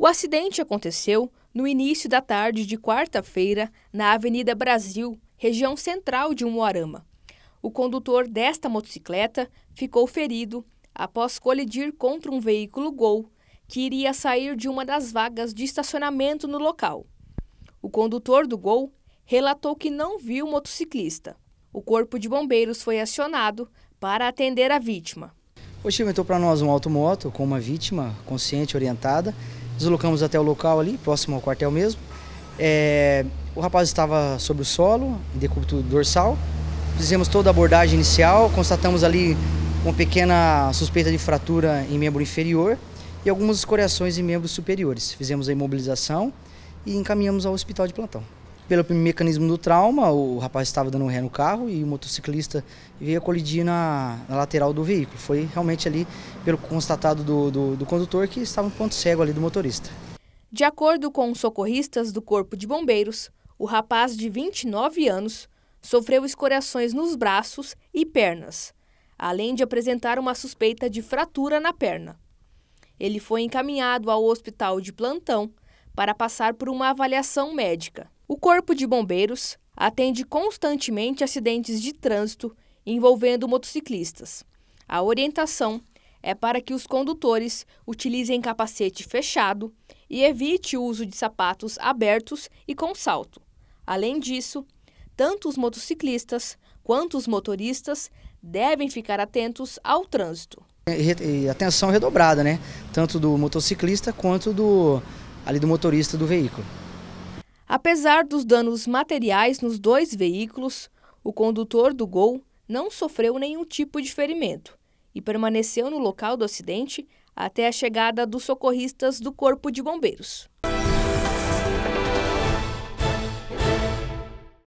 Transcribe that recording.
O acidente aconteceu no início da tarde de quarta-feira na Avenida Brasil, região central de Umuarama. O condutor desta motocicleta ficou ferido após colidir contra um veículo Gol que iria sair de uma das vagas de estacionamento no local. O condutor do Gol relatou que não viu o motociclista. O corpo de bombeiros foi acionado para atender a vítima. Hoje inventou para nós um automoto com uma vítima consciente, orientada, Deslocamos até o local ali, próximo ao quartel mesmo. É, o rapaz estava sobre o solo, em decúbito dorsal. Fizemos toda a abordagem inicial, constatamos ali uma pequena suspeita de fratura em membro inferior e algumas escoriações em membros superiores. Fizemos a imobilização e encaminhamos ao hospital de plantão pelo mecanismo do trauma, o rapaz estava dando ré no carro e o motociclista veio colidir na, na lateral do veículo. Foi realmente ali, pelo constatado do, do, do condutor, que estava um ponto cego ali do motorista. De acordo com socorristas do Corpo de Bombeiros, o rapaz de 29 anos sofreu escoriações nos braços e pernas, além de apresentar uma suspeita de fratura na perna. Ele foi encaminhado ao hospital de plantão para passar por uma avaliação médica. O Corpo de Bombeiros atende constantemente acidentes de trânsito envolvendo motociclistas. A orientação é para que os condutores utilizem capacete fechado e evite o uso de sapatos abertos e com salto. Além disso, tanto os motociclistas quanto os motoristas devem ficar atentos ao trânsito. É, e atenção redobrada, né? Tanto do motociclista quanto do ali do motorista do veículo. Apesar dos danos materiais nos dois veículos, o condutor do Gol não sofreu nenhum tipo de ferimento e permaneceu no local do acidente até a chegada dos socorristas do Corpo de Bombeiros.